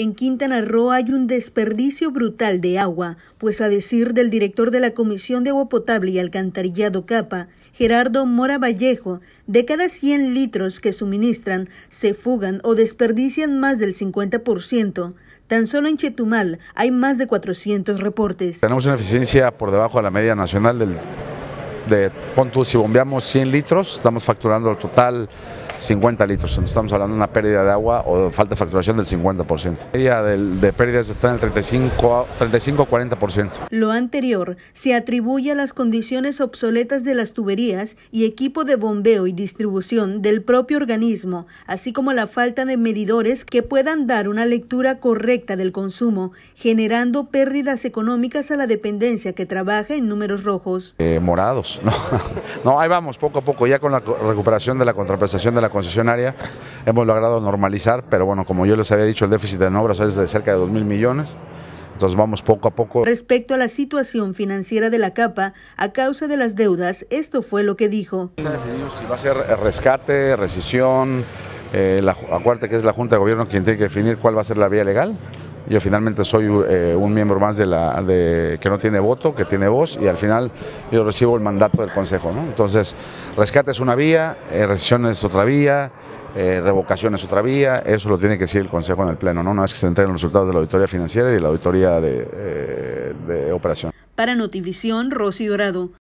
En Quintana Roo hay un desperdicio brutal de agua, pues a decir del director de la Comisión de Agua Potable y Alcantarillado Capa, Gerardo Mora Vallejo, de cada 100 litros que suministran, se fugan o desperdician más del 50%. Tan solo en Chetumal hay más de 400 reportes. Tenemos una eficiencia por debajo de la media nacional del de PONTUS si bombeamos 100 litros, estamos facturando el total 50 litros. Entonces estamos hablando de una pérdida de agua o falta de facturación del 50%. La de pérdidas está en el 35-40%. Lo anterior se atribuye a las condiciones obsoletas de las tuberías y equipo de bombeo y distribución del propio organismo, así como la falta de medidores que puedan dar una lectura correcta del consumo, generando pérdidas económicas a la dependencia que trabaja en números rojos. Eh, morados, no, no, ahí vamos, poco a poco, ya con la recuperación de la contraprestación de la concesionaria. Hemos logrado normalizar, pero bueno, como yo les había dicho, el déficit en obras es de cerca de 2 mil millones. Entonces vamos poco a poco. Respecto a la situación financiera de la capa, a causa de las deudas, esto fue lo que dijo. si va a ser rescate, rescisión, eh, la, acuérdate que es la Junta de Gobierno quien tiene que definir cuál va a ser la vía legal. Yo finalmente soy eh, un miembro más de la, de, que no tiene voto, que tiene voz y al final yo recibo el mandato del Consejo. ¿no? Entonces, rescate es una vía, eh, es otra vía, revocaciones eh, revocación es otra vía, eso lo tiene que decir el Consejo en el Pleno, ¿no? una vez que se entreguen los resultados de la auditoría financiera y de la auditoría de, eh, de operación. Para Notivisión, Rosy Dorado.